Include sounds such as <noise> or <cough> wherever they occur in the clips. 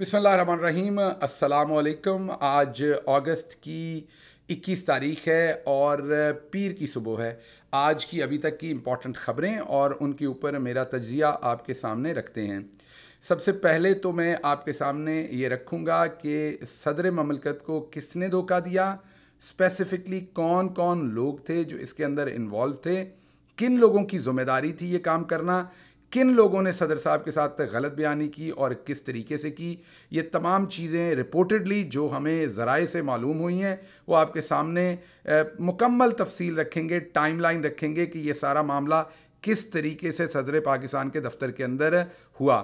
बिसमीम अल्लाम आज अगस्त की 21 तारीख है और पीर की सुबह है आज की अभी तक की इम्पॉर्टेंट ख़बरें और उनके ऊपर मेरा तजिया आपके सामने रखते हैं सबसे पहले तो मैं आपके सामने ये रखूँगा कि सदर ममलकत को किसने धोखा दिया स्पेसिफ़िकली कौन कौन लोग थे जो इसके अंदर इन्वॉल्व थे किन लोगों की ज़िम्मेदारी थी ये काम करना किन लोगों ने सदर साहब के साथ गलत बयानी की और किस तरीके से की ये तमाम चीज़ें रिपोर्टेडली जो हमें ज़राए से मालूम हुई हैं वो आपके सामने मुकम्मल तफसील रखेंगे टाइमलाइन रखेंगे कि ये सारा मामला किस तरीके से सदर पाकिस्तान के दफ्तर के अंदर हुआ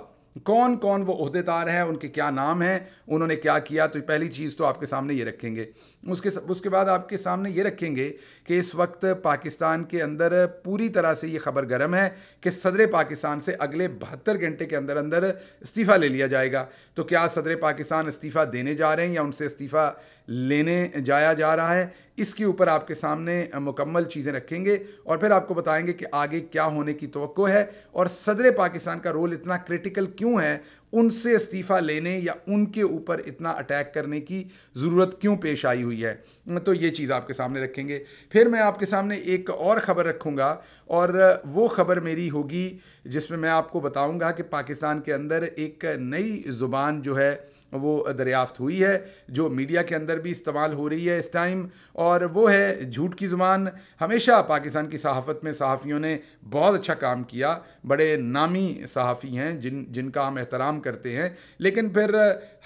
कौन कौन वो अहदेदार है उनके क्या नाम हैं उन्होंने क्या किया तो पहली चीज़ तो आपके सामने ये रखेंगे उसके उसके बाद आपके सामने ये रखेंगे कि इस वक्त पाकिस्तान के अंदर पूरी तरह से ये खबर गर्म है कि सदर पाकिस्तान से अगले बहत्तर घंटे के अंदर अंदर इस्तीफ़ा ले लिया जाएगा तो क्या सदर पाकिस्तान इस्तीफ़ा देने जा रहे हैं या उनसे इस्तीफ़ा लेने जाया जा रहा है इसके ऊपर आपके सामने मुकम्मल चीज़ें रखेंगे और फिर आपको बताएंगे कि आगे क्या होने की तो है और सदर पाकिस्तान का रोल इतना क्रिटिकल क्यों है उनसे इस्तीफ़ा लेने या उनके ऊपर इतना अटैक करने की ज़रूरत क्यों पेश आई हुई है तो ये चीज़ आपके सामने रखेंगे फिर मैं आपके सामने एक और ख़बर रखूँगा और वो ख़बर मेरी होगी जिसमें मैं आपको बताऊँगा कि पाकिस्तान के अंदर एक नई ज़ुबान जो है वो दरियाफ्त हुई है जो मीडिया के अंदर भी इस्तेमाल हो रही है इस टाइम और वो है झूठ की ज़ुबान हमेशा पाकिस्तान की सहाफ़त में सहाफ़ियों ने बहुत अच्छा काम किया बड़े नामी सहाफ़ी हैं जिन जिनका हम एहतराम करते हैं लेकिन फिर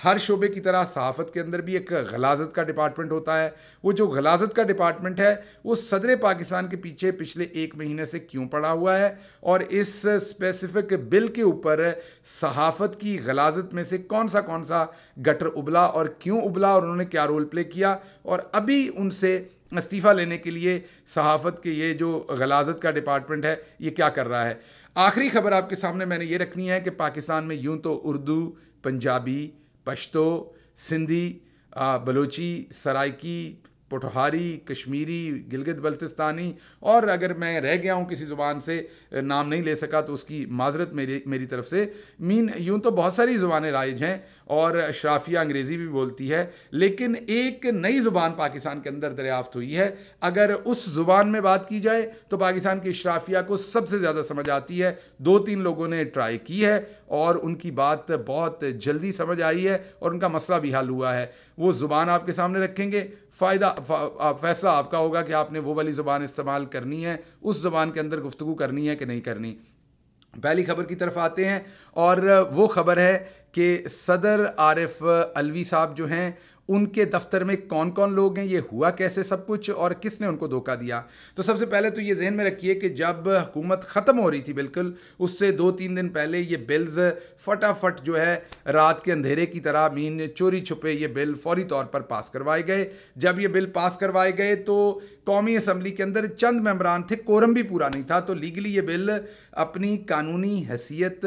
हर शोबे की तरह सहाफ़त के अंदर भी एक गलाजत का डिपार्टमेंट होता है वो जो गलाजत का डिपार्टमेंट है वो सदर पाकिस्तान के पीछे पिछले एक महीने से क्यों पड़ा हुआ है और इस स्पेसिफिक बिल के ऊपर सहाफ़त की गलाजत में से कौन सा कौन सा गटर उबला और क्यों उबला और उन्होंने क्या रोल प्ले किया और अभी उनसे इस्तीफ़ा लेने के लिए सहाफ़त के ये जो गलाजत का डिपार्टमेंट है ये क्या कर रहा है आखिरी खबर आपके सामने मैंने ये रखनी है कि पाकिस्तान में यूँ तो उर्दू पंजाबी पश्तो सिंधी बलोची सराइकी पोठहारी कश्मीरी गिलगित बल्तिस्तानी और अगर मैं रह गया हूँ किसी ज़ुबान से नाम नहीं ले सका तो उसकी माजरत मेरी मेरी तरफ से मीन यूँ तो बहुत सारी ज़ुबानें राइज हैं और अशराफिया अंग्रेज़ी भी बोलती है लेकिन एक नई ज़ुबान पाकिस्तान के अंदर दरियाफ्त हुई है अगर उस ज़ुबान में बात की जाए तो पाकिस्तान की अशराफिया को सबसे ज़्यादा समझ आती है दो तीन लोगों ने ट्राई की है और उनकी बात बहुत जल्दी समझ आई है और उनका मसला भी हल हुआ है वो ज़ुबान आपके सामने रखेंगे फ़ायदा फैसला आपका होगा कि आपने वो वाली ज़ुबान इस्तेमाल करनी है उस ज़ुबान के अंदर गुफ्तु करनी है कि नहीं करनी पहली खबर की तरफ आते हैं और वो ख़बर है कि सदर आरिफ अलवी साहब जो हैं उनके दफ्तर में कौन कौन लोग हैं ये हुआ कैसे सब कुछ और किसने उनको धोखा दिया तो सबसे पहले तो ये जहन में रखिए कि जब हुकूमत ख़त्म हो रही थी बिल्कुल उससे दो तीन दिन पहले ये बिल्स फटाफट जो है रात के अंधेरे की तरह मीन चोरी छुपे ये बिल फौरी तौर पर पास करवाए गए जब ये बिल पास करवाए गए तो कौमी असम्बली के अंदर चंद मेम्बरान थे कोरम भी पूरा नहीं था तो लीगली ये बिल अपनी कानूनी हैसियत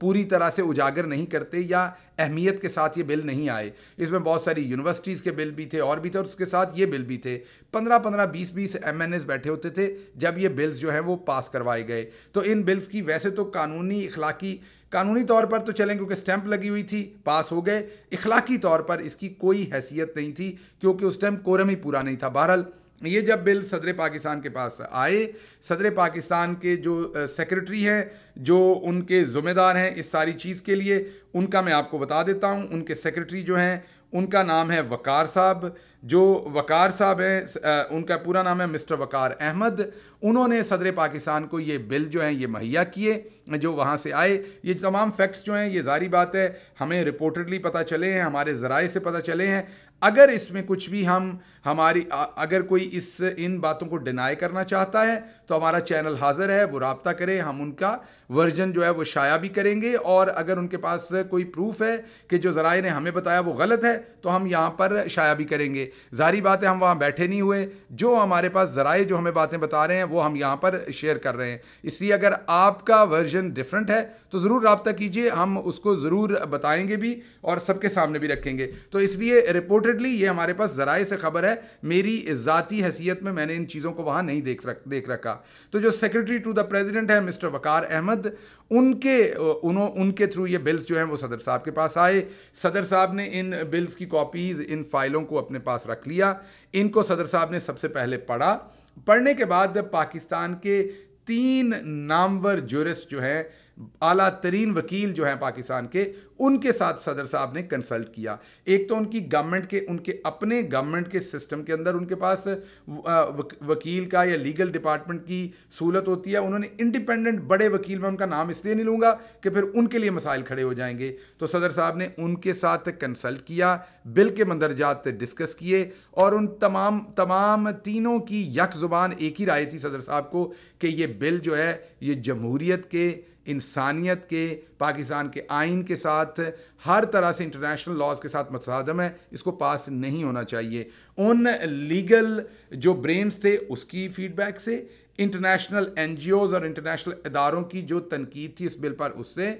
पूरी तरह से उजागर नहीं करते या अहमियत के साथ ये बिल नहीं आए इसमें बहुत सारी यूनिवर्सिटीज़ के बिल भी थे और भी थे और उसके साथ ये बिल भी थे पंद्रह पंद्रह बीस बीस एम बैठे होते थे जब ये बिल्स जो हैं वो पास करवाए गए तो इन बिल्स की वैसे तो कानूनी इखलाकी कानूनी तौर पर तो चलें क्योंकि स्टैंप लगी हुई थी पास हो गए इखलाकी तौर पर इसकी कोई हैसियत नहीं थी क्योंकि उस टाइम कोरम ही पूरा नहीं था बहरहाल ये जब बिल सदर पाकिस्तान के पास आए सदर पाकिस्तान के जो सेक्रेटरी हैं जो उनके ज़िम्मेदार हैं इस सारी चीज़ के लिए उनका मैं आपको बता देता हूँ उनके सेक्रेटरी जो हैं उनका नाम है वकार साहब जो वकार साहब हैं उनका पूरा नाम है मिस्टर वकार अहमद उन्होंने सदर पाकिस्तान को ये बिल जो हैं ये मुहैया किए जो वहाँ से आए ये तमाम फैक्ट्स जो हैं ये जारी बात है हमें रिपोर्टेडली पता चले हैं हमारे ज़राए से पता चले हैं अगर इसमें कुछ भी हम हमारी अगर कोई इस इन बातों को डिनाई करना चाहता है तो हमारा चैनल हाज़िर है वो रबता करें हम उनका वर्जन जो है वो शाया भी करेंगे और अगर उनके पास कोई प्रूफ है कि जो ज़राए ने हमें बताया वो गलत है तो हम यहाँ पर शाया भी करेंगे जारी बात है हम वहाँ बैठे नहीं हुए जो हमारे पास ज़राए जो हमें बातें बता रहे हैं वो हम यहाँ पर शेयर कर रहे हैं इसलिए अगर आपका वर्जन डिफरेंट है तो ज़रूर रबता कीजिए हम उसको ज़रूर बताएँगे भी और सबके सामने भी रखेंगे तो इसलिए रिपोर्टेडली ये हमारे पास ज़राए से ख़बर है मेरी ज़ाती हैसियत में मैंने इन चीज़ों को वहाँ नहीं देख रख देख रखा तो जो सेक्रेटरी टू द प्रेजिडेंट है मिस्टर वकार अहमद उनके उन्हों उनके थ्रू ये बिल्स जो हैं वो सदर साहब के पास आए सदर साहब ने इन बिल्स की कॉपीज़ इन फाइलों को अपने पास पास रख लिया इनको सदर साहब ने सबसे पहले पढ़ा पढ़ने के बाद पाकिस्तान के तीन नामवर जूरिस्ट जो हैं आला तरीन वकील जो हैं पाकिस्तान के उनके साथ सदर साहब ने कंसल्ट किया एक तो उनकी गवर्नमेंट के उनके अपने गवर्नमेंट के सिस्टम के अंदर उनके पास वकील का या लीगल डिपार्टमेंट की सहूलत होती है उन्होंने इंडिपेंडेंट बड़े वकील में उनका नाम इसलिए नहीं लूँगा कि फिर उनके लिए मसाइल खड़े हो जाएंगे तो सदर साहब ने उनके साथ कंसल्ट किया बिल के मंदरजात डिस्कस किए और उन तमाम तमाम तीनों की यक ज़ुबान एक ही राय थी सदर साहब को कि ये बिल जो है ये जमहूरीत के इंसानियत के पाकिस्तान के आइन के साथ हर तरह से इंटरनेशनल लॉज के साथ मुतदम है इसको पास नहीं होना चाहिए उन लीगल जो ब्रेन्स थे उसकी फीडबैक से इंटरनेशनल एन और इंटरनेशनल इदारों की जो तनकीद थी इस बिल पर उससे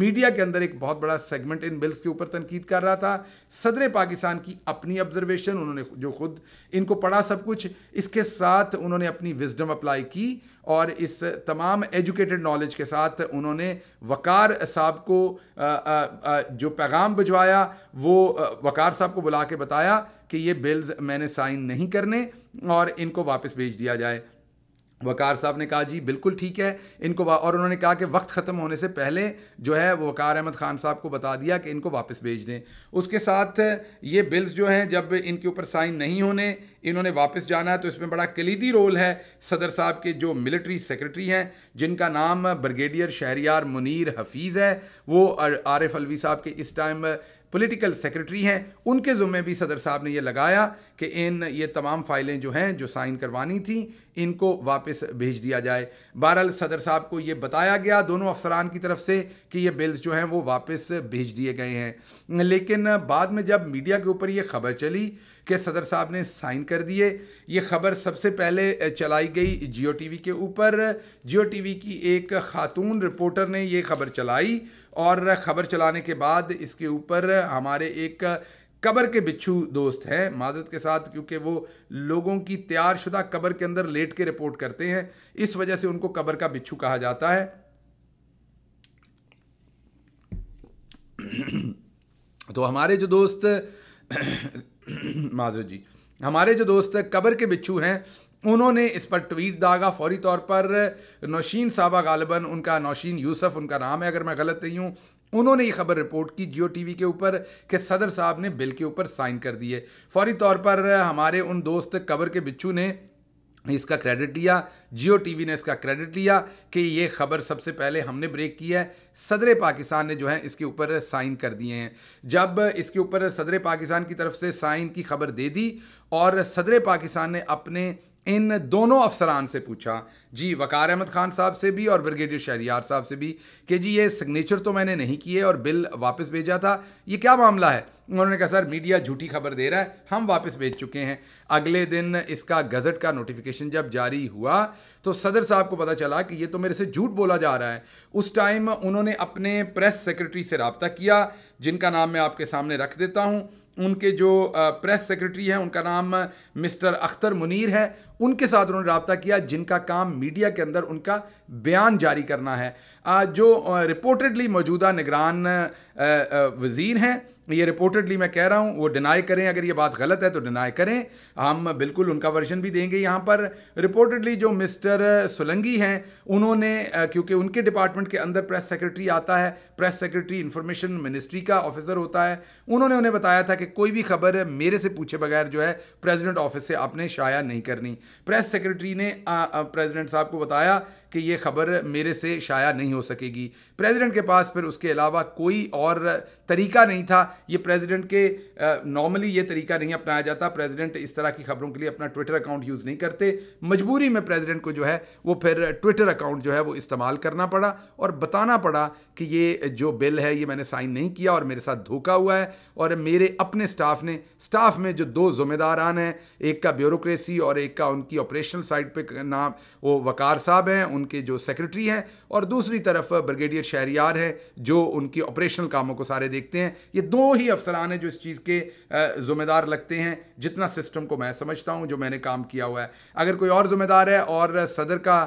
मीडिया के अंदर एक बहुत बड़ा सेगमेंट इन बिल्स के ऊपर तनकीद कर रहा था सदर पाकिस्तान की अपनी ऑब्जर्वेशन उन्होंने जो खुद इनको पढ़ा सब कुछ इसके साथ उन्होंने अपनी विजडम अप्लाई की और इस तमाम एजुकेटेड नॉलेज के साथ उन्होंने वकार साहब को आ, आ, आ, जो पैगाम भिजवाया वो वकार साहब को बुला के बताया कि ये बिल्स मैंने साइन नहीं करने और इनको वापस भेज दिया जाए वकार साहब ने कहा जी बिल्कुल ठीक है इनको और उन्होंने कहा कि वक्त ख़त्म होने से पहले जो है वो वकार अहमद ख़ान साहब को बता दिया कि इनको वापस भेज दें उसके साथ ये बिल्स जो हैं जब इनके ऊपर साइन नहीं होने इन्होंने वापस जाना है तो इसमें बड़ा कलीदी रोल है सदर साहब के जो मिलिट्री सेक्रेटरी हैं जिनका नाम ब्रिगेडियर शहरियार मुनीर हफीज़ है वो आरिफ अलवी साहब के इस टाइम पॉलिटिकल सेक्रेटरी हैं उनके ज़ुम्मे भी सदर साहब ने यह लगाया कि इन ये तमाम फाइलें जो हैं जो साइन करवानी थी इनको वापस भेज दिया जाए बहरहाल सदर साहब को ये बताया गया दोनों अफसरान की तरफ से कि ये बिल्स जो हैं वो वापस भेज दिए गए हैं लेकिन बाद में जब मीडिया के ऊपर ये खबर चली कि सदर साहब ने साइन कर दिए ये खबर सबसे पहले चलाई गई जियो वी के ऊपर जियो वी की एक खातून रिपोर्टर ने ये खबर चलाई और ख़बर चलाने के बाद इसके ऊपर हमारे एक कबर के बिच्छू दोस्त हैं माजरत के साथ क्योंकि वो लोगों की तैयारशुदा कबर के अंदर लेट के रिपोर्ट करते हैं इस वजह से उनको कबर का बिच्छू कहा जाता है <clears throat> तो हमारे जो दोस्त <clears throat> माजो जी हमारे जो दोस्त कबर के बिच्छू हैं उन्होंने इस पर ट्वीट दागा फौरी तौर पर नौशीन साहबा गालिबा उनका नौशीन यूसफ़ उनका नाम है अगर मैं गलत नहीं हूँ उन्होंने ये खबर रिपोर्ट की जियो टीवी के ऊपर कि सदर साहब ने बिल के ऊपर साइन कर दिए फौरी तौर पर हमारे उन दोस्त कबर के बिच्छू ने इसका क्रेडिट लिया जियो टीवी ने इसका क्रेडिट लिया कि ये खबर सबसे पहले हमने ब्रेक की है सदर पाकिस्तान ने जो है इसके ऊपर साइन कर दिए हैं जब इसके ऊपर सदर पाकिस्तान की तरफ से साइन की खबर दे दी और सदर पाकिस्तान ने अपने इन दोनों अफसरान से पूछा जी वकार अहमद खान साहब से भी और ब्रिगेडियर शहरियार साहब से भी कि जी ये सिग्नेचर तो मैंने नहीं किए और बिल वापस भेजा था ये क्या मामला है उन्होंने कहा सर मीडिया झूठी खबर दे रहा है हम वापस भेज चुके हैं अगले दिन इसका गज़ट का नोटिफिकेशन जब जारी हुआ तो सदर साहब को पता चला कि ये तो मेरे से झूठ बोला जा रहा है उस टाइम उन्होंने अपने प्रेस सेक्रेटरी से रबता किया जिनका नाम मैं आपके सामने रख देता हूँ उनके जो प्रेस सेक्रेटरी हैं उनका नाम मिस्टर अख्तर मुनीर है उनके साथ उन्होंने रबता किया जिनका काम मीडिया के अंदर उनका बयान जारी करना है जो रिपोर्टेडली मौजूदा निगरान वजीर हैं ये रिपोर्टेडली मैं कह रहा हूँ वो डिनाई करें अगर ये बात गलत है तो डिनाई करें हम बिल्कुल उनका वर्जन भी देंगे यहाँ पर रिपोर्टेडली जो मिस्टर सोलंगी हैं उन्होंने क्योंकि उनके डिपार्टमेंट के अंदर प्रेस सेक्रेटरी आता है प्रेस सेक्रेटरी इन्फॉर्मेशन मिनिस्ट्री का ऑफिसर होता है उन्होंने उन्हें बताया था कि कोई भी खबर मेरे से पूछे बगैर जो है प्रेजिडेंट ऑफिस से आपने शाया नहीं करनी प्रेस सेक्रेटरी ने प्रेजिडेंट साहब को बताया कि ये खबर मेरे से शाया नहीं हो सकेगी प्रेसिडेंट के पास फिर उसके अलावा कोई और तरीका नहीं था ये प्रेसिडेंट के नॉर्मली ये तरीका नहीं अपनाया जाता प्रेसिडेंट इस तरह की खबरों के लिए अपना ट्विटर अकाउंट यूज़ नहीं करते मजबूरी में प्रेसिडेंट को जो है वो फिर ट्विटर अकाउंट जो है वो इस्तेमाल करना पड़ा और बताना पड़ा कि ये जो बिल है ये मैंने साइन नहीं किया और मेरे साथ धोखा हुआ है और मेरे अपने स्टाफ ने स्टाफ में जो दो जिम्मेदारान हैं एक का ब्यूरोसी और एक का उनकी ऑपरेशनल साइड पर नाम वो वकार साहब हैं उनके जो सेक्रेटरी हैं और दूसरी तरफ ब्रिगेडियर शहरियार है जो उनके ऑपरेशनल कामों को सारे देखते हैं ये दो ही अफसरान हैं जो इस चीज़ के जुम्मेदार लगते हैं जितना सिस्टम को मैं समझता हूँ जो मैंने काम किया हुआ है अगर कोई और ज़िम्मेदार है और सदर का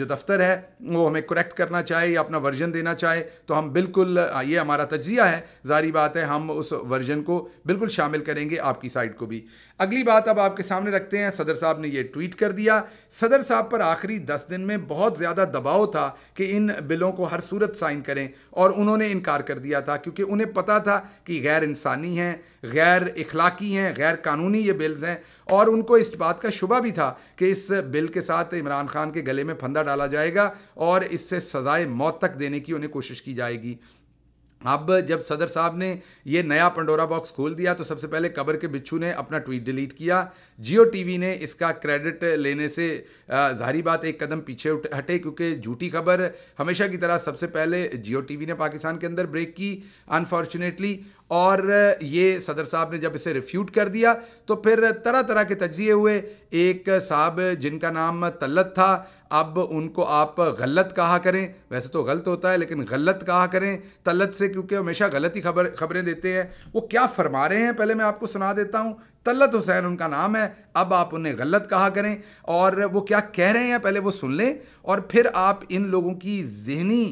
जो दफ्तर है वो हमें करेक्ट करना चाहे या अपना वर्जन देना चाहे तो हम बिल्कुल ये हमारा तजिया है जारी बात है हम उस वर्जन को बिल्कुल शामिल करेंगे आपकी साइड को भी अगली बात अब आपके सामने रखते हैं सदर साहब ने ये ट्वीट कर दिया सदर साहब पर आखिरी दस दिन में बहुत ज़्यादा दबाव था कि इन बिलों को हर सूरत साइन करें और उन्होंने इनकार कर दिया था क्योंकि उन्हें पता था कि गैर इंसानी हैं गैर इखलाकी हैं गैर कानूनी ये बिल्स हैं और उनको इस बात का शुबा भी था कि इस बिल के साथ इमरान खान के गले में फंदा डाला जाएगा और इससे सज़ाए मौत तक देने की उन्हें कोशिश की जाएगी अब जब सदर साहब ने ये नया पंडोरा बॉक्स खोल दिया तो सबसे पहले कबर के बिच्छू ने अपना ट्वीट डिलीट किया जियो टीवी ने इसका क्रेडिट लेने से जाहरी बात एक कदम पीछे हटे क्योंकि झूठी खबर हमेशा की तरह सबसे पहले जियो टीवी ने पाकिस्तान के अंदर ब्रेक की अनफॉर्चुनेटली और ये सदर साहब ने जब इसे रिफ्यूट कर दिया तो फिर तरह तरह के तजिए हुए एक साहब जिनका नाम तल्लत था अब उनको आप गलत कहा करें वैसे तो गलत होता है लेकिन गलत कहा करें तल्लत से क्योंकि हमेशा गलत ही खबर खबरें देते हैं वो क्या फरमा रहे हैं पहले मैं आपको सुना देता हूँ तल्लत हुसैन उनका नाम है अब आप उन्हें गलत कहा करें और वो क्या कह रहे हैं पहले वो सुन लें और फिर आप इन लोगों की जहनी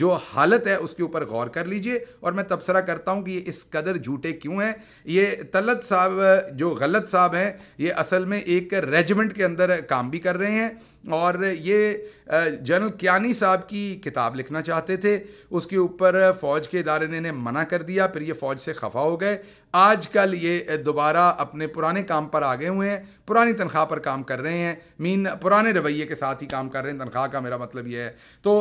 जो हालत है उसके ऊपर गौर कर लीजिए और मैं तबसरा करता हूँ कि ये इस कदर झूठे क्यों हैं ये तलत साहब जो गलत साहब हैं ये असल में एक रेजिमेंट के अंदर काम भी कर रहे हैं और ये जनरल क्यानी साहब की किताब लिखना चाहते थे उसके ऊपर फ़ौज के इदारे ने इन्हें मना कर दिया फिर ये फ़ौज से खफा हो गए आजकल ये दोबारा अपने पुराने काम पर आ गए हुए हैं पुरानी तनख्वाह पर काम कर रहे हैं मीन पुराने रवैये के साथ ही काम कर रहे हैं तनख्वाह का मेरा मतलब यह है तो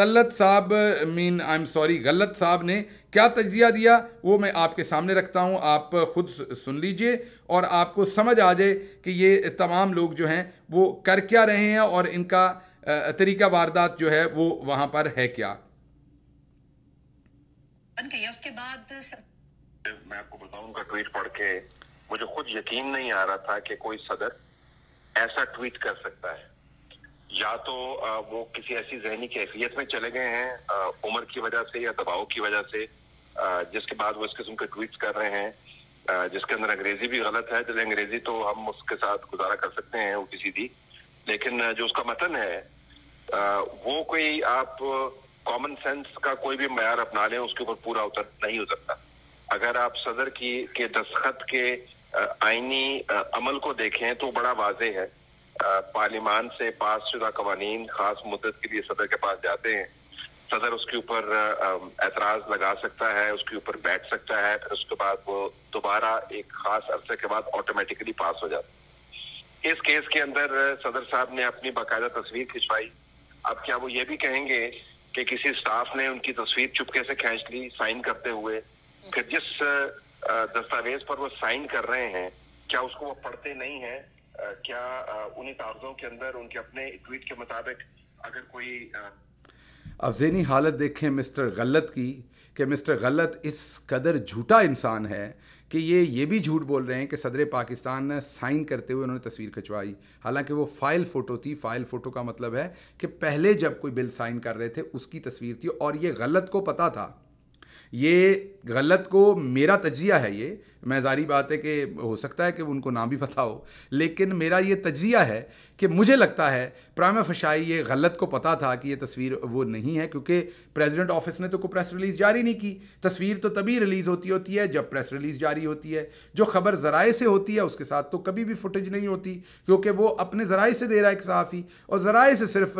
तल्लत साहब मीन आई एम सॉरी गलत साहब ने क्या तजिया दिया वो मैं आपके सामने रखता हूँ आप ख़ुद सुन लीजिए और आपको समझ आ जाए कि ये तमाम लोग जो हैं वो कर क्या रहे हैं और इनका तरीका वारदात जो है वो वहाँ पर है क्या उसके बाद मैं आपको बताऊंगा ट्वीट पढ़ के मुझे खुद यकीन नहीं आ रहा था कि कोई सदर ऐसा ट्वीट कर सकता है या तो वो किसी ऐसी जहनी कैफियत में चले गए हैं उम्र की वजह से या दबाव की वजह से जिसके बाद वो इस किस्म के ट्वीट कर रहे हैं जिसके अंदर अंग्रेजी भी गलत है चले अंग्रेजी तो हम उसके साथ गुजारा कर सकते हैं वो किसी भी लेकिन जो उसका मतन है वो कोई आप कॉमन सेंस का कोई भी मैार अपना लें उसके ऊपर पूरा उतर नहीं उतरता अगर आप सदर की के दस्खत के आइनी अमल को देखें तो बड़ा वाजे है पार्लिमान से पास शुदा कवानीन खास मुद्दत के लिए सदर के पास जाते हैं सदर उसके ऊपर एतराज लगा सकता है उसके ऊपर बैठ सकता है फिर उसके बाद वो दोबारा एक खास अरसे के बाद ऑटोमेटिकली पास हो जाता है इस केस के अंदर सदर साहब ने अपनी बाकायदा तस्वीर खिंचवाई अब क्या वो ये भी कहेंगे कि किसी स्टाफ ने उनकी तस्वीर चुपके से खींच ली साइन करते हुए फिर जिस दस्तावेज पर वो साइन कर रहे हैं क्या उसको वो पढ़ते नहीं है क्या उन्हीं कागजों के अंदर उनके अपने ट्वीट के मुताबिक अगर कोई अब जहनी हालत देखें मिस्टर गलत की कि मिस्टर गलत इस कदर झूठा इंसान है कि ये ये भी झूठ बोल रहे हैं कि सदर पाकिस्तान ने साइन करते हुए उन्होंने तस्वीर खिंचवाई हालांकि वो फाइल फ़ोटो थी फाइल फ़ोटो का मतलब है कि पहले जब कोई बिल साइन कर रहे थे उसकी तस्वीर थी और ये गलत को पता था ये गलत को मेरा तजिया है ये मैं जारी बात है कि हो सकता है कि उनको ना भी पता हो लेकिन मेरा ये तजिया है कि मुझे लगता है प्रामा फशाई ये गलत को पता था कि ये तस्वीर वो नहीं है क्योंकि प्रेसिडेंट ऑफिस ने तो कोई प्रेस रिलीज़ जारी नहीं की तस्वीर तो तभी रिलीज़ होती होती है जब प्रेस रिलीज़ जारी होती है जो खबर ज़राए से होती है उसके साथ तो कभी भी फुटेज नहीं होती क्योंकि वो अपने ज़राए से दे रहा है एक सहाफ़ी और ज़राए से सिर्फ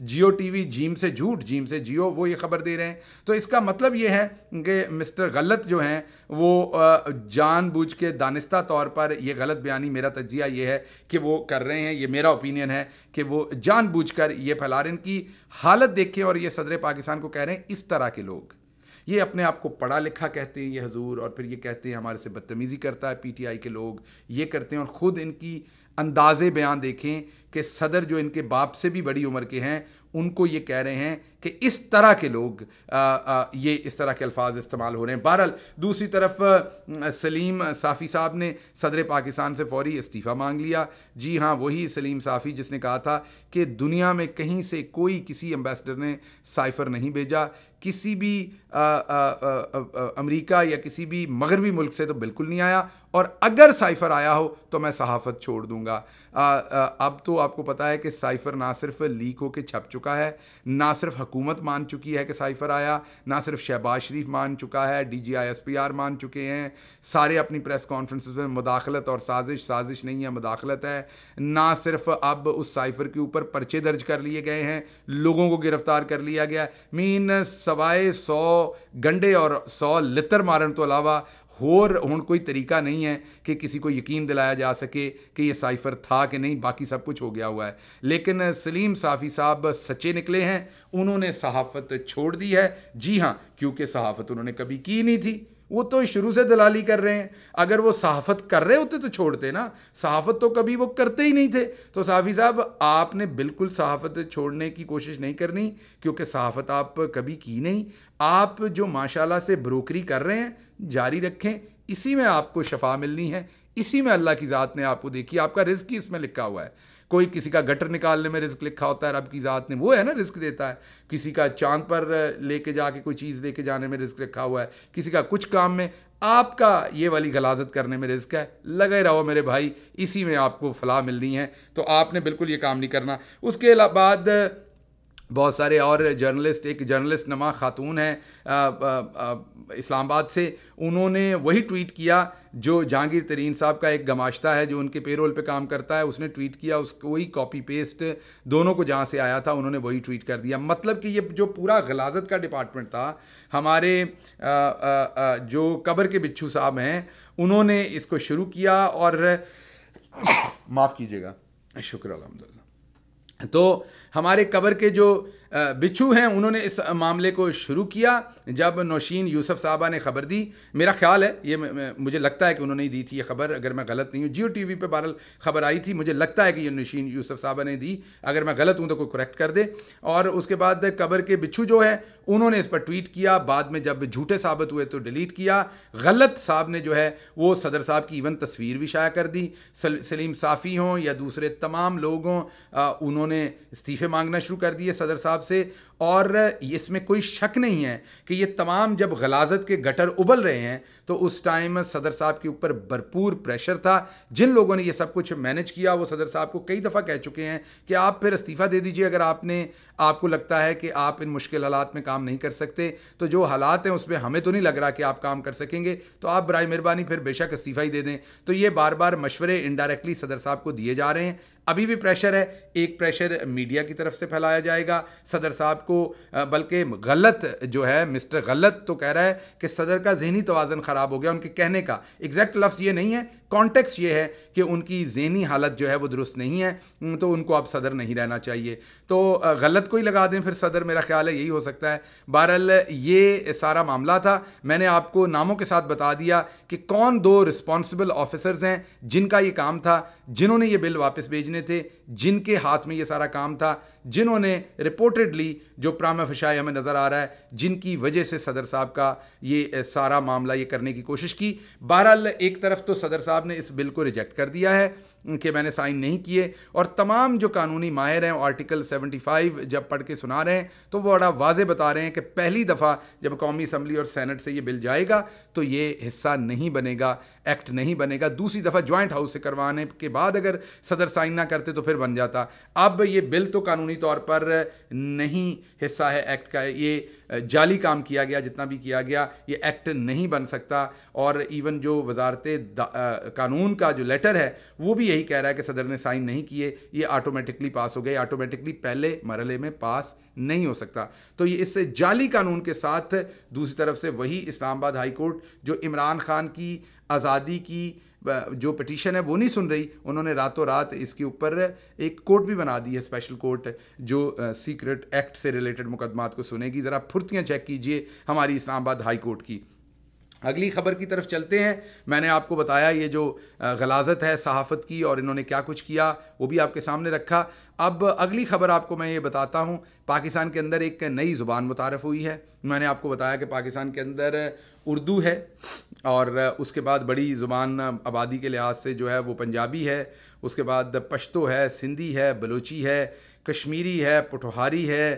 जियो टी वी जीम से झूठ जीम से जियो वो ये खबर दे रहे हैं तो इसका मतलब ये है कि मिस्टर गलत जो हैं वो जानबूझ के दानिस्ता तौर पर यह गलत बयानी मेरा तजिया ये है कि वो कर रहे हैं ये मेरा ओपिनियन है कि वो बूझ कर ये फैला रहे इनकी हालत देखें और ये सदर पाकिस्तान को कह रहे हैं इस तरह के लोग ये अपने आप को पढ़ा लिखा कहते हैं ये हजूर और फिर ये कहते हैं हमारे से बदतमीज़ी करता है आई के लोग ये करते हैं और ख़ुद इनकी अंदाज़े बयान देखें के सदर जो इनके बाप से भी बड़ी उम्र के हैं उनको ये कह रहे हैं कि इस तरह के लोग आ, आ, ये इस तरह के अल्फाज इस्तेमाल हो रहे हैं बहरहाल दूसरी तरफ सलीम साफ़ी साहब ने सदर पाकिस्तान से फौरी इस्तीफ़ा मांग लिया जी हाँ वही सलीम साफ़ी जिसने कहा था कि दुनिया में कहीं से कोई किसी एम्बेसडर ने साइफ़र नहीं भेजा किसी भी आ, आ, आ, अमरीका या किसी भी मगरबी मुल्क से तो बिल्कुल नहीं आया और अगर साइफ़र आया हो तो मैं सहाफ़त छोड़ दूँगा अब तो आपको पता है कि साइफ़र ना सिर्फ लीक होकर छप चुका है ना सिर्फ हुकूमत मान चुकी है कि साइफ़र आया ना सिर्फ शहबाज शरीफ मान चुका है D G I S P R मान चुके हैं सारे अपनी प्रेस कॉन्फ्रेंस में मुदाखलत और साजिश साजिश नहीं है मुदाखलत है ना सिर्फ अब उस साइफ़र के ऊपर पर्चे दर्ज कर लिए गए हैं लोगों को गिरफ्तार कर लिया गया मीन सवाए सौ गंडे और सौ लितर मारन तो अलावा होर हूँ कोई तरीका नहीं है कि किसी को यकीन दिलाया जा सके कि ये साइफ़र था कि नहीं बाकी सब कुछ हो गया हुआ है लेकिन सलीम साफ़ी साहब सच्चे निकले हैं उन्होंने सहाफ़त छोड़ दी है जी हाँ क्योंकि सहाफ़त उन्होंने कभी की नहीं थी वो तो शुरू से दलाली कर रहे हैं अगर वो सहाफत कर रहे होते तो छोड़ते ना सहाफत तो कभी वो करते ही नहीं थे तो साफ़ी साहब आपने बिल्कुल सहाफत छोड़ने की कोशिश नहीं करनी क्योंकि सहाफत आप कभी की नहीं आप जो माशाल्लाह से ब्रोकरी कर रहे हैं जारी रखें इसी में आपको शफा मिलनी है इसी में अल्लाह की ज़ात ने आपको देखी आपका रिस्क ही इसमें लिखा हुआ है कोई किसी का गटर निकालने में रिस्क लिखा होता है रब की ज़ात ने वो है ना रिस्क देता है किसी का चांद पर लेके जाके कोई चीज़ लेके जाने में रिस्क लिखा हुआ है किसी का कुछ काम में आपका ये वाली गलाजत करने में रिस्क है लगे रहो मेरे भाई इसी में आपको फलाह मिलनी है तो आपने बिल्कुल ये काम नहीं करना उसके बाद बहुत सारे और जर्नलिस्ट एक जर्नलिस्ट नमा खातून है इस्लामाबाद से उन्होंने वही ट्वीट किया जो जहांगीर तरीन साहब का एक गमाश्ता है जो उनके पेरोल पे काम करता है उसने ट्वीट किया उस वही कॉपी पेस्ट दोनों को जहाँ से आया था उन्होंने वही ट्वीट कर दिया मतलब कि ये जो पूरा गलाजत का डिपार्टमेंट था हमारे आ, आ, आ, जो कबर के बिच्छू साहब हैं उन्होंने इसको शुरू किया और <coughs> माफ़ कीजिएगा शुक्र अलहमदिल्ला तो हमारे कबर के जो बिच्छू हैं उन्होंने इस मामले को शुरू किया जब नौशीन यूसुफ साहबा ने खबर दी मेरा ख्याल है ये मुझे लगता है कि उन्होंने ही दी थी ये खबर अगर मैं गलत नहीं हूँ जियो टी वी पर बहरल खबर आई थी मुझे लगता है कि ये नौशीन यूसुफ साहबा ने दी अगर मैं गलत हूँ तो कोई करेक्ट कर दे और उसके बाद कबर के बिच्छू जो है उन्होंने इस पर ट्वीट किया बाद में जब झूठे साबित हुए तो डिलीट किया गलत साहब ने जो है वो सदर साहब की इवन तस्वीर भी शाया कर दी सलीम साफ़ी हों या दूसरे तमाम लोगों उन्होंने इस्तीफ़े मांगना शुरू कर दिए सदर साहब हिसाब से और इसमें कोई शक नहीं है कि ये तमाम जब गलाजत के गटर उबल रहे हैं तो उस टाइम सदर साहब के ऊपर भरपूर प्रेशर था जिन लोगों ने ये सब कुछ मैनेज किया वो सदर साहब को कई दफ़ा कह चुके हैं कि आप फिर इस्तीफ़ा दे दीजिए अगर आपने आपको लगता है कि आप इन मुश्किल हालात में काम नहीं कर सकते तो जो हालात हैं उसमें हमें तो नहीं लग रहा कि आप काम कर सकेंगे तो आप बर मेहरबानी फिर बेशक इस्तीफ़ा ही दे दें तो ये बार बार मशवरे इनडायरेक्टली सदर साहब को दिए जा रहे हैं अभी भी प्रेशर है एक प्रेशर मीडिया की तरफ से फैलाया जाएगा सदर साहब को बल्कि गलत जो है मिस्टर गलत तो कह रहा है कि सदर का जहनी तोज़न ख़राब हो गया उनके कहने का एग्जैक्ट लफ्ज़ ये नहीं है कॉन्टेक्स्ट ये है कि उनकी जहनी हालत जो है वो दुरुस्त नहीं है तो उनको अब सदर नहीं रहना चाहिए तो गलत को ही लगा दें फिर सदर मेरा ख्याल है यही हो सकता है बहरहाल ये सारा मामला था मैंने आपको नामों के साथ बता दिया कि कौन दो रिस्पॉन्सिबल ऑफिसर्स हैं जिनका ये काम था जिन्होंने ये बिल वापस भेजने थे जिनके हाथ में ये सारा काम था जिन्होंने रिपोर्टेडली जो प्राम फशाई हमें नज़र आ रहा है जिनकी वजह से सदर साहब का ये सारा मामला ये करने की कोशिश की बहरहाल एक तरफ तो सदर साहब ने इस बिल को रिजेक्ट कर दिया है कि मैंने साइन नहीं किए और तमाम जो कानूनी माहिर हैं आर्टिकल 75 जब पढ़ के सुना रहे हैं तो वो बड़ा वाजे बता रहे हैं कि पहली दफ़ा जब कौमी असम्बली और सैनट से ये बिल जाएगा तो ये हिस्सा नहीं बनेगा एक्ट नहीं बनेगा दूसरी दफ़ा ज्वाइंट हाउस से करवाने के बाद अगर सदर साइन ना करते तो फिर बन जाता अब ये बिल तो कानूनी कानूनी तौर पर नहीं हिस्सा है एक्ट का ये जाली काम किया गया जितना भी किया गया ये एक्ट नहीं बन सकता और इवन जो वजारत कानून का जो लेटर है वो भी यही कह रहा है कि सदर ने साइन नहीं किए ये ऑटोमेटिकली पास हो गए ऑटोमेटिकली पहले मरहले में पास नहीं हो सकता तो ये इससे जाली कानून के साथ दूसरी तरफ से वही इस्लामाबाद हाईकोर्ट जो इमरान खान की आज़ादी की जो पटिशन है वो नहीं सुन रही उन्होंने रातों रात इसके ऊपर एक कोर्ट भी बना दी है स्पेशल कोर्ट जो सीक्रेट एक्ट से रिलेटेड मुकदमात को सुनेगी ज़रा फुर्तियाँ चेक कीजिए हमारी इस्लामाबाद हाई कोर्ट की अगली खबर की तरफ चलते हैं मैंने आपको बताया ये जो गलाजत है सहाफ़त की और इन्होंने क्या कुछ किया वो भी आपके सामने रखा अब अगली खबर आपको मैं ये बताता हूँ पाकिस्तान के अंदर एक नई ज़ुबान मुतारफ़ हुई है मैंने आपको बताया कि पाकिस्तान के अंदर उर्दू है और उसके बाद बड़ी ज़ुबान आबादी के लिहाज से जो है वो पंजाबी है उसके बाद पश्तो है सिंधी है बलोची है कश्मीरी है पटोहारी है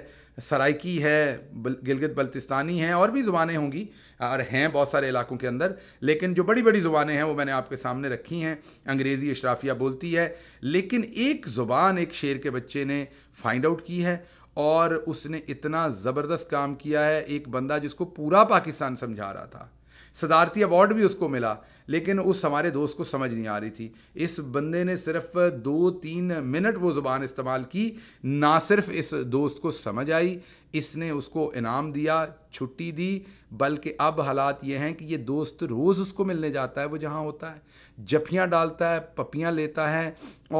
सराइकी है गिलगित बल्तिस्तानी हैं और भी ज़ुबानें होंगी और हैं बहुत सारे इलाकों के अंदर लेकिन जो बड़ी बड़ी ज़ुबानें हैं वो मैंने आपके सामने रखी हैं अंग्रेज़ी अशराफिया बोलती है लेकिन एक ज़ुबान एक शेर के बच्चे ने फाइंड आउट की है और उसने इतना ज़बरदस्त काम किया है एक बंदा जिसको पूरा पाकिस्तान समझा रहा था सदारती अवार्ड भी उसको मिला लेकिन उस हमारे दोस्त को समझ नहीं आ रही थी इस बंदे ने सिर्फ दो तीन मिनट वो ज़ुबान इस्तेमाल की ना सिर्फ इस दोस्त को समझ आई इसने उसको इनाम दिया छुट्टी दी बल्कि अब हालात ये हैं कि ये दोस्त रोज़ उसको मिलने जाता है वो जहाँ होता है जफियाँ डालता है पपियाँ लेता है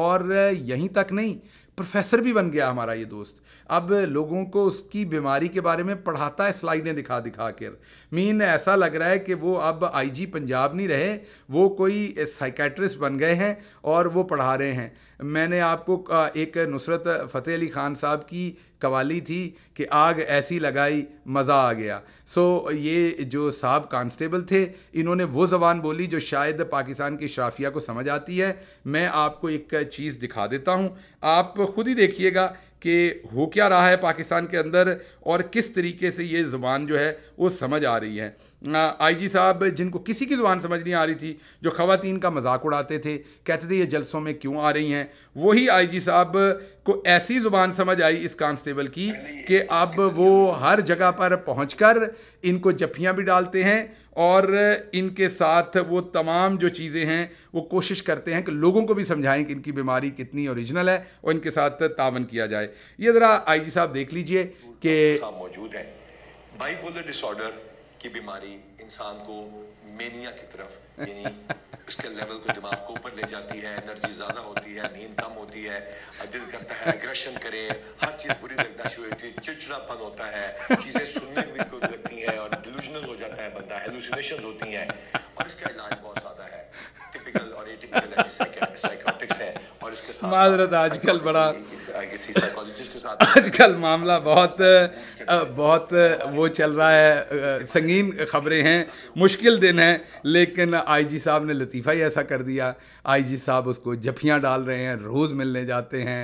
और यहीं तक नहीं प्रोफेसर भी बन गया हमारा ये दोस्त अब लोगों को उसकी बीमारी के बारे में पढ़ाता है स्लाइडें दिखा दिखा कर मीन ऐसा लग रहा है कि वो अब आईजी पंजाब नहीं रहे वो कोई साइकेट्रिस्ट बन गए हैं और वो पढ़ा रहे हैं मैंने आपको एक नुसरत फ़तेह अली ख़ान साहब की कवाली थी कि आग ऐसी लगाई मज़ा आ गया सो ये जो साहब कांस्टेबल थे इन्होंने वो ज़बान बोली जो शायद पाकिस्तान की शराफिया को समझ आती है मैं आपको एक चीज़ दिखा देता हूँ आप ख़ुद ही देखिएगा कि हो क्या रहा है पाकिस्तान के अंदर और किस तरीके से ये ज़ुबान जो है वो समझ आ रही है आईजी साहब जिनको किसी की ज़ुबान समझ नहीं आ रही थी जो ख़वान का मजाक उड़ाते थे कहते थे ये जलसों में क्यों आ रही हैं वही आईजी साहब को ऐसी ज़ुबान समझ आई इस कांस्टेबल की कि अब वो हर जगह पर पहुँच इनको जफियाँ भी डालते हैं और इनके साथ वो तमाम जो चीज़ें हैं वो कोशिश करते हैं कि लोगों को भी समझाएं कि इनकी बीमारी कितनी ओरिजिनल है और इनके साथ तावन किया जाए ये ज़रा आईजी साहब देख लीजिए कि मौजूद है बाइपोलर डिसऑर्डर की बीमारी इंसान को मेनिया की तरफ उसके लेवल को दिमाग को ऊपर ले जाती है एनर्जी ज़्यादा होती है नींद कम होती है दिल करता है एग्रेशन करे हर चीज़ बुरी लगना शुरू होती है चिड़चिड़ापन होता है चीज़ें सुनने भी को लगती है और डिलूजनल हो जाता है बंदा हेलुसिनेशन होती है और इसका इलाज बहुत ज्यादा है माजरत आजकल बड़ा आजकल मामला बहुत बहुत वो चल रहा है संगीन खबरें हैं मुश्किल दिन है लेकिन आईजी साहब ने लतीफ़ा ही ऐसा कर दिया आईजी साहब उसको जफियाँ डाल रहे हैं रोज़ मिलने जाते हैं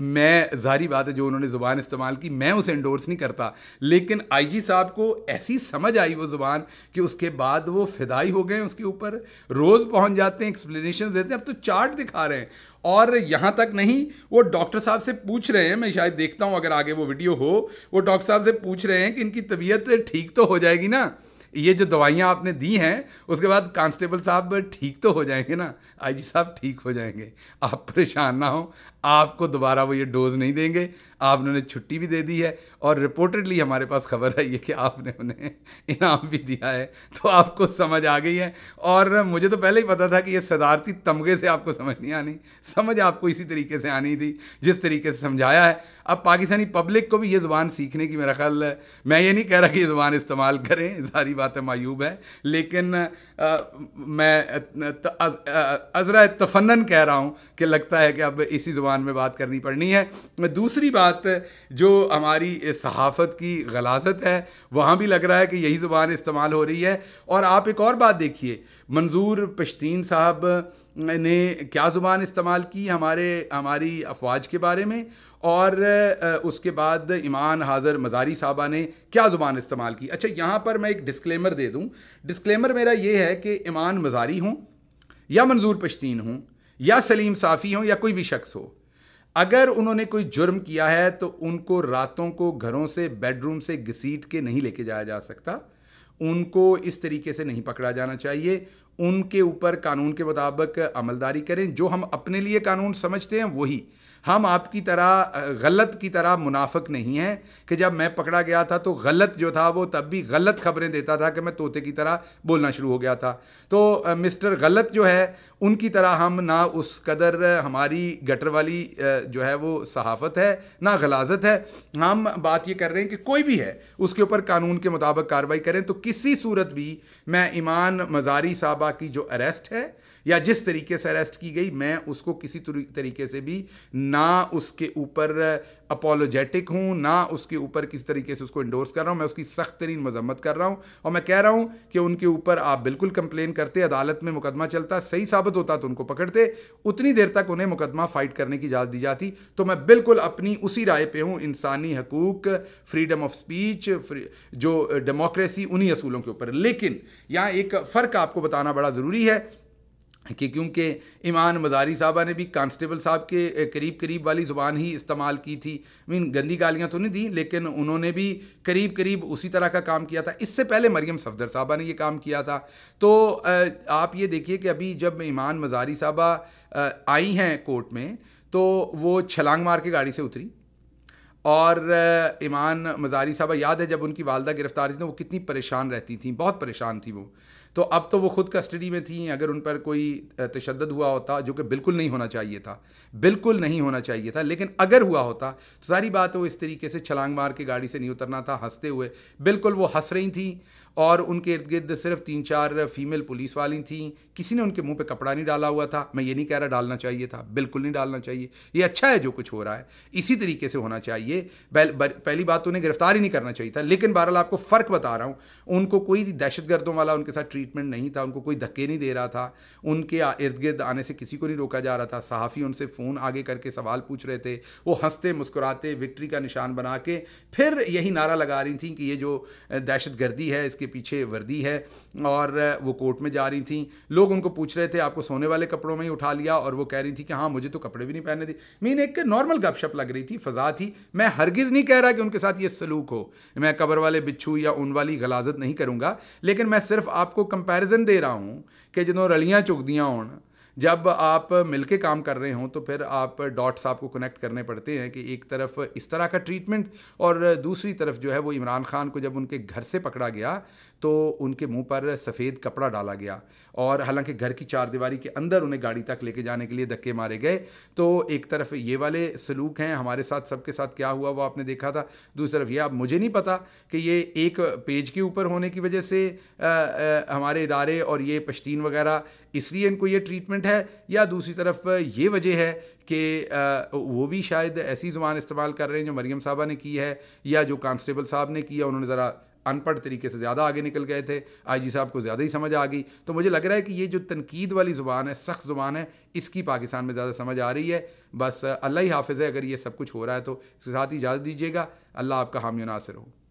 मैं जारी बात है जो उन्होंने ज़ुबान इस्तेमाल की मैं उसे इंडोर्स नहीं करता लेकिन आईजी साहब को ऐसी समझ आई वो ज़ुबान कि उसके बाद वो फिदाई हो गए उसके ऊपर रोज़ पहुंच जाते हैं एक्सप्लेनेशन देते हैं अब तो चार्ट दिखा रहे हैं और यहाँ तक नहीं वो डॉक्टर साहब से पूछ रहे हैं मैं शायद देखता हूँ अगर आगे वो वीडियो हो वो डॉक्टर साहब से पूछ रहे हैं कि इनकी तबीयत ठीक तो हो जाएगी ना ये जो दवाइयाँ आपने दी हैं उसके बाद कांस्टेबल साहब ठीक तो हो जाएंगे ना आईजी साहब ठीक हो जाएंगे आप परेशान ना हो आपको दोबारा वो ये डोज़ नहीं देंगे आप उन्होंने छुट्टी भी दे दी है और रिपोर्टेडली हमारे पास खबर है ये कि आपने उन्हें इनाम भी दिया है तो आपको समझ आ गई है और मुझे तो पहले ही पता था कि ये सदारती तमगे से आपको समझ नहीं आनी समझ आपको इसी तरीके से आनी थी जिस तरीके से समझाया है अब पाकिस्तानी पब्लिक को भी ये ज़ुबान सीखने की मेरा ख्याल मैं ये नहीं कह रहा कि ये ज़ुबान इस्तेमाल करें सारी बातें मायूब है लेकिन आ, मैं अज़रा तफन कह रहा हूँ कि लगता है कि अब इसी ज़ुबान ज़बान में बात करनी पड़नी है दूसरी बात जो हमारी सहाफ़त की गलाजत है वहाँ भी लग रहा है कि यही ज़ुबान इस्तेमाल हो रही है और आप एक और बात देखिए मंजूर पश्तीन साहब ने क्या ज़ुबान इस्तेमाल की हमारे हमारी अफवाज के बारे में और उसके बाद ईमान हाज़र मज़ारी साहबा ने क्या ज़ुबान इस्तेमाल की अच्छा यहाँ पर मैं एक डिस्क्लेमर दे दूँ डिस्क्लेमर मेरा ये है कि ईमान मज़ारी हूँ या मंजूर पश्तीन हूँ या सलीम साफ़ी हों या कोई भी शख्स हो अगर उन्होंने कोई जुर्म किया है तो उनको रातों को घरों से बेडरूम से घसीट के नहीं लेके जाया जा सकता उनको इस तरीके से नहीं पकड़ा जाना चाहिए उनके ऊपर कानून के मुताबिक अमलदारी करें जो हम अपने लिए कानून समझते हैं वही हम आपकी तरह गलत की तरह मुनाफिक नहीं हैं कि जब मैं पकड़ा गया था तो गलत जो था वो तब भी गलत खबरें देता था कि मैं तोते की तरह बोलना शुरू हो गया था तो मिस्टर गलत जो है उनकी तरह हम ना उस कदर हमारी गटर वाली जो है वो सहाफत है ना गलाजत है हम बात ये कर रहे हैं कि कोई भी है उसके ऊपर कानून के मुताबिक कार्रवाई करें तो किसी सूरत भी मैं ईमान मजारी साहबा की जो अरेस्ट है या जिस तरीके से अरेस्ट की गई मैं उसको किसी तरीके से भी ना उसके ऊपर अपोलोजेटिक हूँ ना उसके ऊपर किसी तरीके से उसको इंडोर्स कर रहा हूँ मैं उसकी सख्त तरीन मजम्मत कर रहा हूँ और मैं कह रहा हूँ कि उनके ऊपर आप बिल्कुल कंप्लेन करते अदालत में मुकदमा चलता सही साबित होता तो उनको पकड़ते उतनी देर तक उन्हें मुकदमा फाइट करने की इजाज़त दी जाती तो मैं बिल्कुल अपनी उसी राय पर हूँ इंसानी हकूक फ्रीडम ऑफ स्पीच जो डेमोक्रेसी उन्हीं असूलों के ऊपर लेकिन यहाँ एक फ़र्क आपको बताना बड़ा ज़रूरी है कि क्योंकि ईमान मजारी साहबा ने भी कांस्टेबल साहब के करीब करीब वाली ज़ुबान ही इस्तेमाल की थी मीन गंदी गालियाँ तो नहीं दी लेकिन उन्होंने भी करीब करीब उसी तरह का काम किया था इससे पहले मरियम सफदर साहबा ने ये काम किया था तो आप ये देखिए कि अभी जब ईमान मजारी साहबा आई हैं कोर्ट में तो वो छलांग मार के गाड़ी से उतरी और ईमान मजारी साहबा याद है जब उनकी वालदा गिरफ़्तार थी तो वो कितनी परेशान रहती थी बहुत परेशान थी वो तो अब तो वो खुद कस्टडी में थी अगर उन पर कोई तशद हुआ होता जो कि बिल्कुल नहीं होना चाहिए था बिल्कुल नहीं होना चाहिए था लेकिन अगर हुआ होता तो सारी बात वो इस तरीके से छलांग मार के गाड़ी से नहीं उतरना था हंसते हुए बिल्कुल वो हंस रही थी और उनके इर्द गिर्द सिर्फ तीन चार फीमेल पुलिस वाली थी किसी ने उनके मुंह पे कपड़ा नहीं डाला हुआ था मैं ये नहीं कह रहा डालना चाहिए था बिल्कुल नहीं डालना चाहिए ये अच्छा है जो कुछ हो रहा है इसी तरीके से होना चाहिए पहली बात तो उन्हें गिरफ्तार ही नहीं करना चाहिए था लेकिन बहरहाल आपको फ़र्क बता रहा हूँ उनको कोई दहशतगर्दों वाला उनके साथ ट्रीटमेंट नहीं था उनको कोई धक्के नहीं दे रहा था उनके इर्द गिर्द आने से किसी को नहीं रोका जा रहा था सहाफ़ी उनसे फ़ोन आगे करके सवाल पूछ रहे थे वो हंसते मुस्कुराते विक्ट्री का निशान बना के फिर यही नारा लगा रही थी कि ये जो दहशतगर्दी है इसके इसके पीछे वर्दी है और वो कोर्ट में जा रही थी लोग उनको पूछ रहे थे आपको सोने वाले कपड़ों में ही उठा लिया और वो कह रही थी कि हाँ मुझे तो कपड़े भी नहीं पहने थे मीन एक नॉर्मल गपशप लग रही थी फ़जा थी मैं हरगिज़ नहीं कह रहा कि उनके साथ ये सलूक हो मैं कबर वाले बिच्छू या उन वाली गलाजत नहीं करूँगा लेकिन मैं सिर्फ आपको कंपेरिजन दे रहा हूँ कि जो रलियाँ चुगदियाँ होना जब आप मिलके काम कर रहे हों तो फिर आप डॉट्स आपको कनेक्ट करने पड़ते हैं कि एक तरफ इस तरह का ट्रीटमेंट और दूसरी तरफ जो है वो इमरान खान को जब उनके घर से पकड़ा गया तो उनके मुंह पर सफ़ेद कपड़ा डाला गया और हालांकि घर की चार दीवारी के अंदर उन्हें गाड़ी तक लेके जाने के लिए धक्के मारे गए तो एक तरफ ये वाले सलूक हैं हमारे साथ सबके साथ क्या हुआ वो आपने देखा था दूसरी तरफ ये आप मुझे नहीं पता कि ये एक पेज के ऊपर होने की वजह से आ, आ, हमारे इदारे और ये पश्तीन वगैरह इसलिए इनको ये ट्रीटमेंट है या दूसरी तरफ ये वजह है कि वो भी शायद ऐसी ज़ुबान इस्तेमाल कर रहे हैं जो मरीम साहबा ने की है या जो कांस्टेबल साहब ने किया उन्होंने ज़रा अनपढ़ तरीके से ज़्यादा आगे निकल गए थे आईजी साहब को ज़्यादा ही समझ आ गई तो मुझे लग रहा है कि ये जो तनकीद वाली ज़ुबान है सख्त ज़ुबान है इसकी पाकिस्तान में ज़्यादा समझ आ रही है बस अल्लाह ही हाफिज़ है अगर ये सब कुछ हो रहा है तो इसके साथ ही इजाज़त दीजिएगा अल्लाह आपका हामी नासिर हो